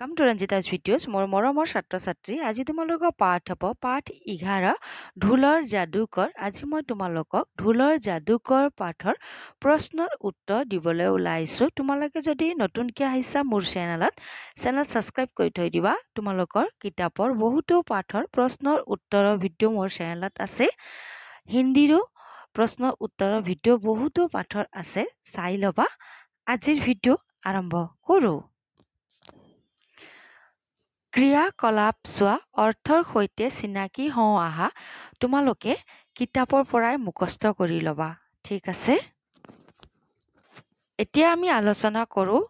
কাম তৰঞ্জিতা ভিডিঅ'জ মোৰ মৰমৰ ছাত্ৰ ছাত্ৰী আজি তোমালোকৰ পাঠ হ'ব পাঠ এঘাৰ ঢোলৰ যাদুকৰ আজি মই তোমালোকক ঢোলৰ যাদুকৰ পাঠৰ প্ৰশ্নৰ উত্তৰ দিবলৈ ওলাইছোঁ তোমালোকে যদি নতুনকৈ আহিছা মোৰ চেনেলত চেনেল ছাবস্ক্ৰাইব কৰি থৈ দিবা তোমালোকৰ কিতাপৰ বহুতো পাঠৰ প্ৰশ্নৰ উত্তৰৰ ভিডিঅ' মোৰ চেনেলত আছে হিন্দীৰো প্ৰশ্ন উত্তৰৰ ভিডিঅ' বহুতো পাঠৰ আছে চাই ল'বা আজিৰ ভিডিঅ' আৰম্ভ কৰোঁ ক্ৰিয়াকলাপ চোৱা অৰ্থৰ সৈতে চিনাকি হওঁ আহা তোমালোকে কিতাপৰ পৰাই মুখস্থ কৰি ল'বা ঠিক আছে এতিয়া আমি আলোচনা কৰোঁ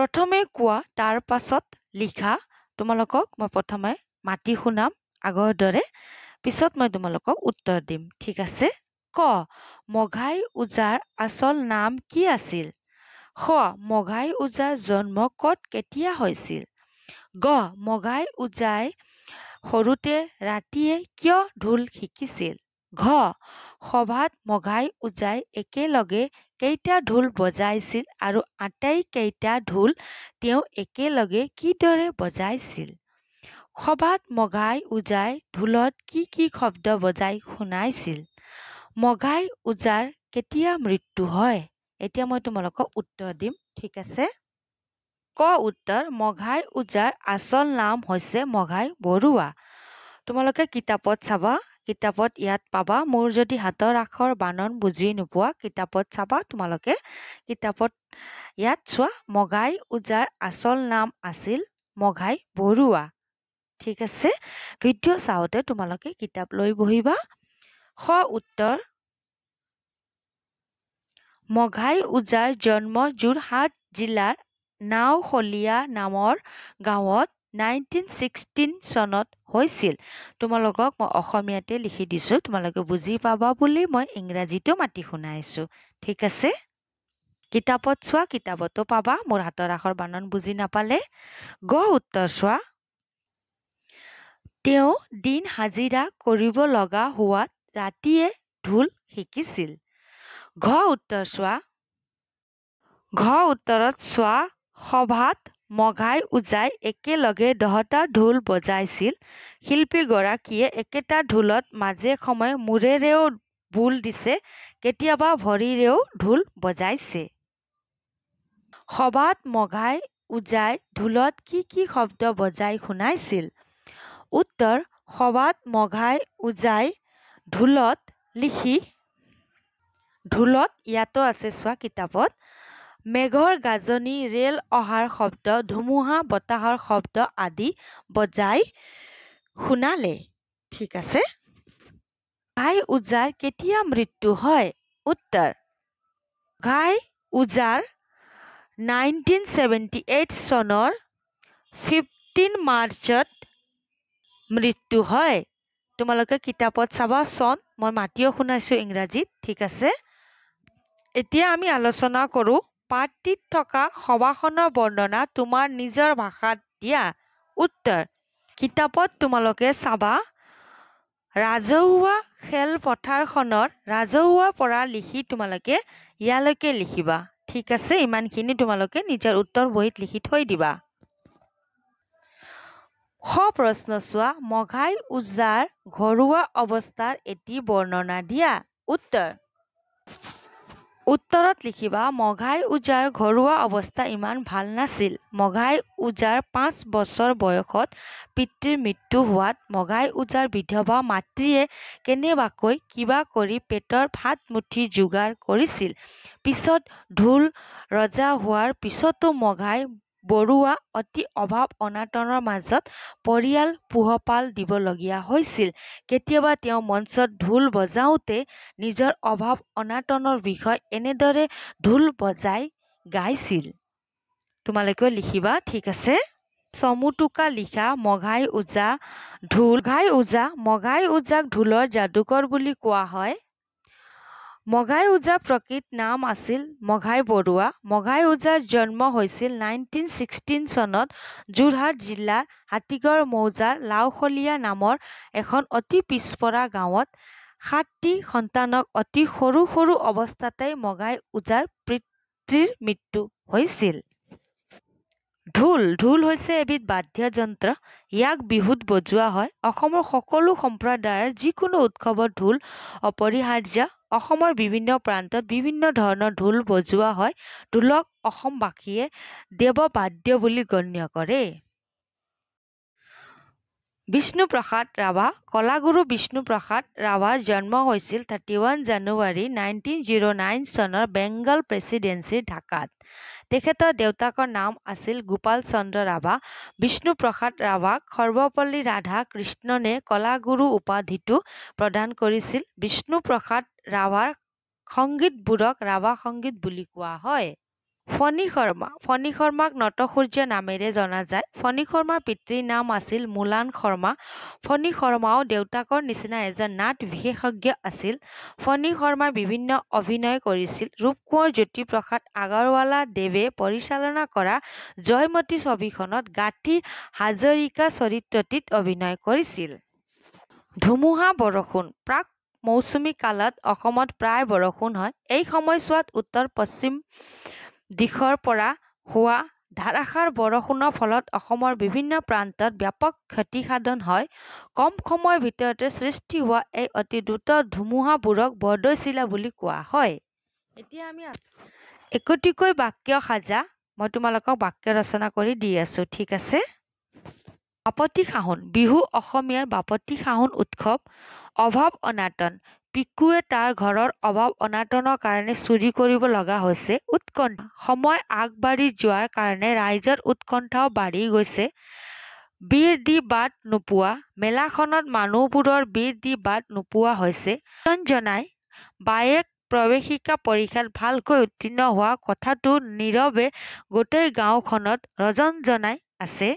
প্ৰথমে কোৱা তাৰ পাছত লিখা তোমালোকক মই প্ৰথমে মাতি শুনাম আগৰ দৰে পিছত মই তোমালোকক উত্তৰ দিম ঠিক আছে ক মঘাই ওজাৰ আচল নাম কি আছিল স মঘাই ওজাৰ জন্ম ক'ত কেতিয়া হৈছিল গ মগাই উজাই সৰুতে ৰাতিয়ে কিয় ঢোল শিকিছিল ঘ সভাত মগাই উজাই একেলগে কেইটা ঢোল বজাইছিল আৰু আটাইকেইটা ঢোল তেওঁ একেলগে কিদৰে বজাইছিল সভাত মগাই উজাই ঢোলত কি কি শব্দ বজাই শুনাইছিল মগাই উজাৰ কেতিয়া মৃত্যু হয় এতিয়া মই তোমালোকক উত্তৰ দিম ঠিক আছে ক উত্তৰ মঘাই ওজাৰ আচল নাম হৈছে মঘাই বৰুৱা তোমালোকে কিতাপত চাবা কিতাপত ইয়াত পাবা মোৰ যদি হাতৰ আখৰ বানন বুজি নোপোৱা কিতাপত চাবা তোমালোকে কিতাপত ইয়াত চোৱা মঘাই ওজাৰ আচল নাম আছিল মঘাই বৰুৱা ঠিক আছে ভিডিঅ' চাওঁতে তোমালোকে কিতাপ লৈ বহিবা স উত্তৰ মঘাই ওজাৰ জন্ম যোৰহাট জিলাৰ নাওশলীয়া নামৰ গাঁৱত নাইনটিন ছিক্সটিন চনত হৈছিল তোমালোকক মই অসমীয়াতে লিখি দিছোঁ তোমালোকে বুজি পাবা বুলি মই ইংৰাজীতো মাতি শুনাইছোঁ ঠিক আছে কিতাপত চোৱা কিতাপতো পাবা মোৰ হাতৰ আখৰ বানন বুজি নাপালে গ উত্তৰ চোৱা তেওঁ দিন হাজিৰা কৰিব লগা হোৱাত ৰাতিয়ে ঢোল শিকিছিল ঘ উত্তৰ চোৱা ঘ উত্তৰত চোৱা সভাত মঘাই উজাই একেলগে দহটা ঢোল বজাইছিল শিল্পীগৰাকীয়ে একেটা ঢোলত মাজে সময়ে মূৰেৰেও ভোল দিছে কেতিয়াবা ভৰিৰেও ঢোল বজাইছে সভাত মঘাই উজাই ঢোলত কি কি শব্দ বজাই শুনাইছিল উত্তৰ সভাত মঘাই উজাই ঢোলত লিখি ঢোলত ইয়াতো আছে চোৱা কিতাপত মেঘৰ গাজনি ৰেল অহাৰ শব্দ ধুমুহা বতাহৰ শব্দ আদি বজাই শুনালে ঠিক আছে ঘাই উজাৰ কেতিয়া মৃত্যু হয় উত্তৰ ঘাই উজাৰ নাইনটিন ছেভেণ্টি এইট চনৰ ফিফটিন মাৰ্চত মৃত্যু হয় তোমালোকে কিতাপত চাবা চন মই মাতিও শুনাইছোঁ ইংৰাজীত ঠিক আছে এতিয়া আমি আলোচনা কৰোঁ পাৰ্টিত থকা সভাখনৰ বৰ্ণনা তোমাৰ নিজৰ ভাষাত দিয়া উত্তৰ কিতাপত তোমালোকে চাবা ৰাজহুৱা খেলপথাৰখনত ৰাজহুৱাৰ পৰা লিখি তোমালোকে ইয়ালৈকে লিখিবা ঠিক আছে ইমানখিনি তোমালোকে নিজৰ উত্তৰ বহীত লিখি থৈ দিবা স প্ৰশ্ন চোৱা মঘাই উজাৰ ঘৰুৱা অৱস্থাৰ এটি বৰ্ণনা দিয়া উত্তৰ উত্তৰত লিখিবা মঘাই ওজাৰ ঘৰুৱা অৱস্থা ইমান ভাল নাছিল মঘাই ওজাৰ পাঁচ বছৰ বয়সত পিতৃৰ মৃত্যু হোৱাত মঘাই ওজাৰ বিধৱা মাতৃয়ে কেনেবাকৈ কিবা কৰি পেটৰ ভাত মুঠি যোগাৰ কৰিছিল পিছত ঢোল ৰজা হোৱাৰ পিছতো মঘাই বৰুৱা অতি অভাৱ অনাটনৰ মাজত পৰিয়াল পোহপাল দিবলগীয়া হৈছিল কেতিয়াবা তেওঁ মঞ্চত ঢোল বজাওঁতে নিজৰ অভাৱ অনাটনৰ বিষয় এনেদৰে ঢোল বজাই গাইছিল তোমালোকে লিখিবা ঠিক আছে চমুটোকা লিখা মঘাই ওজা ঢোল ঘাই ওজা মঘাই ওজাক ঢোলৰ যাদুকৰ বুলি কোৱা হয় মঘাই ওজা প্ৰকৃত নাম আছিল মঘাই বৰুৱা মঘাই ওজাৰ জন্ম হৈছিল নাইনটিন ছিক্সটিন চনত যোৰহাট জিলাৰ হাতীগড় মৌজাৰ লাওখলীয়া নামৰ এখন অতি পিছপৰা গাঁৱত সাতটি সন্তানক অতি সৰু সৰু অৱস্থাতে মঘাই ওজাৰ পিতৃৰ মৃত্যু হৈছিল ঢোল ঢোল হৈছে এবিধ বাদ্যযন্ত্ৰ ইয়াক বিহুত বজোৱা হয় অসমৰ সকলো সম্প্ৰদায়ৰ যিকোনো উৎসৱত ঢোল অপৰিহাৰ্য অসমৰ বিভিন্ন প্ৰান্তত বিভিন্ন ধৰণৰ ঢোল বজোৱা হয় ঢোলক অসমবাসীয়ে দেৱ বাদ্য বুলি গণ্য কৰে বিষ্ণুপ্ৰসাদ ৰাভা কলাগুৰু বিষ্ণুপ্ৰসাদ ৰাভাৰ জন্ম হৈছিল thirty one January nineteen zero' nine চনৰ বেংগল প্ৰেচিডেঞ্চিৰ ঢাকাত তেখেতৰ দেউতাকৰ নাম আছিল গোপাল চন্দ্ৰ ৰাভা বিষ্ণুপ্ৰসাদ ৰাভাক সৰ্বপল্লী ৰাধা কৃষ্ণনে কলাগুৰু উপাধিটো প্ৰদান কৰিছিল বিষ্ণুপ্ৰসাদ ৰাভাৰ সংগীতবোৰক ৰাভা সংগীত বুলি কোৱা হয় ফণি শৰ্মা ফণি শৰ্মাক নটসূৰ্য নামেৰে জনা যায় ফণি শৰ্মাৰ পিতৃৰ নাম আছিল মুলান শৰ্মা ফণি শৰ্মাও দেউতাকৰ নিচিনা এজন নাট বিশেষজ্ঞ আছিল ফণি শৰ্মাই বিভিন্ন অভিনয় কৰিছিল ৰূপকোঁৱৰ জ্যোতিপ্ৰসাদ আগৰৱালা দেৱে পৰিচালনা কৰা জয়মতী ছবিখনত গাঠি হাজৰিকা চৰিত্ৰটিত অভিনয় কৰিছিল ধুমুহা বৰষুণ প্ৰাক মৌচুমী কালত অসমত প্ৰায় বৰষুণ হয় এই সময়ছোৱাত উত্তৰ পশ্চিম দিশৰ পৰা হোৱা ধাৰাসাৰ বৰষুণৰ ফলত অসমৰ বিভিন্ন প্ৰান্তত ব্যাপক ক্ষতিসাধন হয় কম সময়ৰ ভিতৰতে সৃষ্টি হোৱা এই অতি দ্ৰুত ধুমুহাবোৰক বৰদৈচিলা বুলি কোৱা হয় এতিয়া আমি একোটিকৈ বাক্য সাজা মই তোমালোকক বাক্য ৰচনা কৰি দি আছোঁ ঠিক আছে বাপতি শাহুন বিহু অসমীয়াৰ বাপতি শাহুন উৎসৱ অভাৱ অনাটন পিকুৱে তাৰ ঘৰৰ অভাৱ অনাটনৰ কাৰণে চুৰি কৰিব লগা হৈছে উৎকণ্ঠা সময় আগবাঢ়ি যোৱাৰ কাৰণে ৰাইজৰ উৎকণ্ঠাও বাঢ়ি গৈছে বীৰ দি বাট নোপোৱা মেলাখনত মানুহবোৰৰ বীৰ দি বাট নোপোৱা হৈছে জনাই বায়েক প্ৰৱেশিকা পৰীক্ষাত ভালকৈ উত্তীৰ্ণ হোৱা কথাটো নীৰৱে গোটেই গাঁওখনত ৰজন জনাই আছে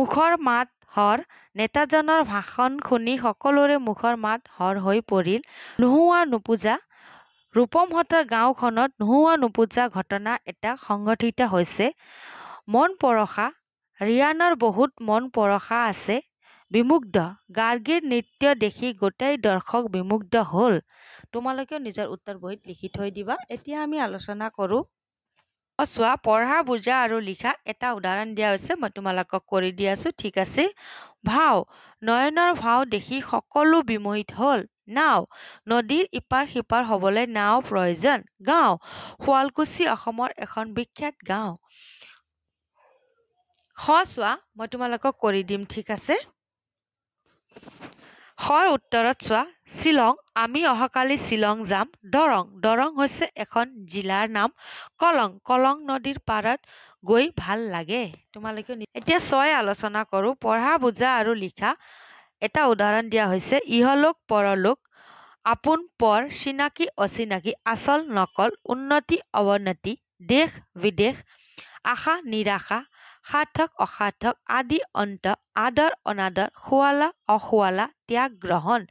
মুখৰ মাত হৰ নেতাজনৰ ভাষণ শুনি সকলোৰে মুখৰ মাত হৰ হৈ পৰিল নোহোৱা নোপোজা ৰূপমহঁতৰ গাঁওখনত নোহোৱা নোপোজা ঘটনা এটা সংঘটিত হৈছে মন পৰসা ৰিয়ানৰ বহুত মন পৰসা আছে বিমুগ্ধ গাৰ্গীৰ নৃত্য দেখি গোটেই দৰ্শক বিমুগ্ধ হ'ল তোমালোকেও নিজৰ উত্তৰ বহীত লিখি থৈ দিবা এতিয়া আমি আলোচনা কৰোঁ চোৱা পঢ়া বুজা আৰু লিখা এটা উদাহৰণ দিয়া হৈছে মই তোমালোকক কৰি দি আছো ঠিক আছে ভাও নয়নৰ ভাও দেখি সকলো বিমোহিত হ'ল নাও নদীৰ ইপাৰ সিপাৰ হ'বলৈ নাও প্ৰয়োজন গাঁও শুৱালকুছি অসমৰ এখন বিখ্যাত গাঁও খ চোৱা মই তোমালোকক কৰি দিম ঠিক আছে খৰ উত্তৰত চোৱা শ্বিলং আমি অহাকালি শ্বিলং যাম দৰং দৰং হৈছে এখন জিলাৰ নাম কলং কলং নদীৰ পাৰত গৈ ভাল লাগে তোমালোকে এতিয়া ছয় আলোচনা কৰোঁ পঢ়া বুজা আৰু লিখা এটা উদাহৰণ দিয়া হৈছে ইহলোক পৰলোক আপোন পৰ চিনাকি অচিনাকি আচল নকল উন্নতি অৱনতি দেশ বিদেশ আশা নিৰাশা সাৰ্থক অসাৰ্থক আদি অন্ত আদৰ অনাদৰ শুৱালা অশুৱালা ত্যাগ গ্ৰহণ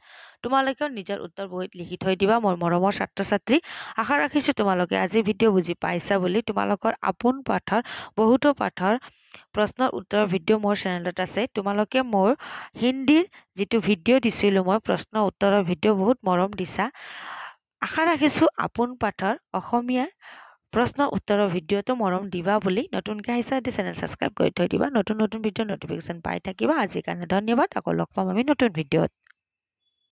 তোমালোকেও নিজৰ উত্তৰ বহীত লিখি থৈ দিবা মোৰ মৰমৰ ছাত্ৰ ছাত্ৰী আশা ৰাখিছোঁ তোমালোকে আজিৰ ভিডিঅ' বুজি পাইছা বুলি তোমালোকৰ আপোন পাঠৰ বহুতো পাঠৰ প্ৰশ্নৰ উত্তৰৰ ভিডিঅ' মোৰ চেনেলত আছে তোমালোকে মোৰ হিন্দীৰ যিটো ভিডিঅ' দিছিলোঁ মই প্ৰশ্ন উত্তৰৰ ভিডিঅ' বহুত মৰম দিছা আশা ৰাখিছোঁ আপোন পাঠৰ অসমীয়া প্ৰশ্ন উত্তৰৰ ভিডিঅ'টো মৰম দিবা বুলি নতুনকৈ আহিছা যদি চেনেল ছাবস্ক্ৰাইব কৰি থৈ দিবা নতুন নতুন ভিডিঅ' নটিফিকেশ্যন পাই থাকিবা আজিৰ কাৰণে ধন্যবাদ আকৌ লগ পাম আমি নতুন ভিডিঅ'ত